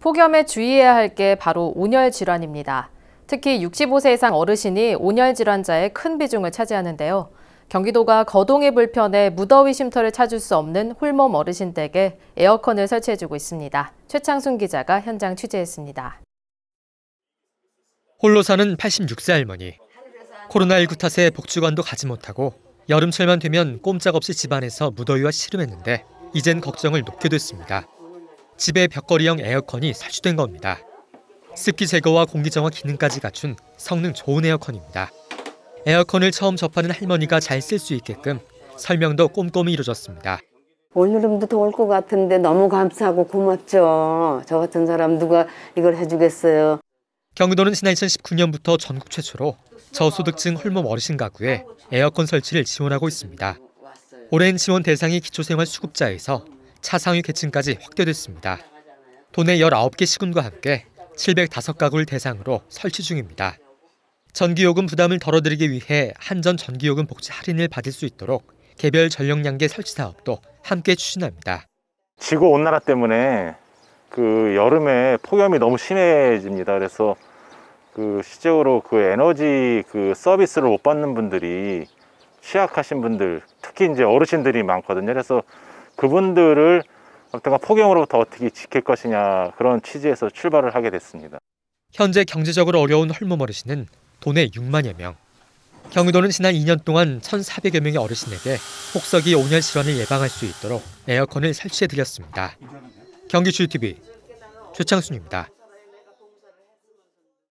폭염에 주의해야 할 게 바로 온열 질환입니다. 특히 65세 이상 어르신이 온열 질환자의 큰 비중을 차지하는데요. 경기도가 거동이불편해 무더위 쉼터를 찾을 수 없는 홀몸 어르신 댁에 에어컨을 설치해주고 있습니다. 최창순 기자가 현장 취재했습니다. 홀로 사는 86세 할머니. 코로나19 탓에 복지관도 가지 못하고 여름철만 되면 꼼짝없이 집안에서 무더위와 씨름했는데 이젠 걱정을 놓게 됐습니다. 집의 벽걸이형 에어컨이 설치된 겁니다. 습기 제거와 공기 정화 기능까지 갖춘 성능 좋은 에어컨입니다. 에어컨을 처음 접하는 할머니가 잘 쓸 수 있게끔 설명도 꼼꼼히 이루어졌습니다. 오늘은 더울 것 같은데 너무 감사하고 고맙죠. 저 같은 사람 누가 이걸 해주겠어요. 경기도는 지난 2019년부터 전국 최초로 저소득층 홀몸 어르신 가구에 에어컨 설치를 지원하고 있습니다. 올해 지원 대상이 기초생활수급자에서 차상위 계층까지 확대됐습니다. 도내 19개 시군과 함께 705가구를 대상으로 설치 중입니다. 전기요금 부담을 덜어드리기 위해 한전 전기요금 복지 할인을 받을 수 있도록 개별 전력량계 설치 사업도 함께 추진합니다. 지구 온난화 때문에 그 여름에 폭염이 너무 심해집니다. 그래서 그 실제로 그 에너지 그 서비스를 못 받는 분들이 취약하신 분들 특히 이제 어르신들이 많거든요. 그래서 그분들을 어떤가 폭염으로부터 어떻게 지킬 것이냐 그런 취지에서 출발을 하게 됐습니다. 현재 경제적으로 어려운 헐몸 어르신은 돈의 6만여 명. 경기도는 지난 2년 동안 1,400여 명의 어르신에게 혹서기 온열 질환을 예방할 수 있도록 에어컨을 설치해 드렸습니다. 경기주TV 최창순입니다.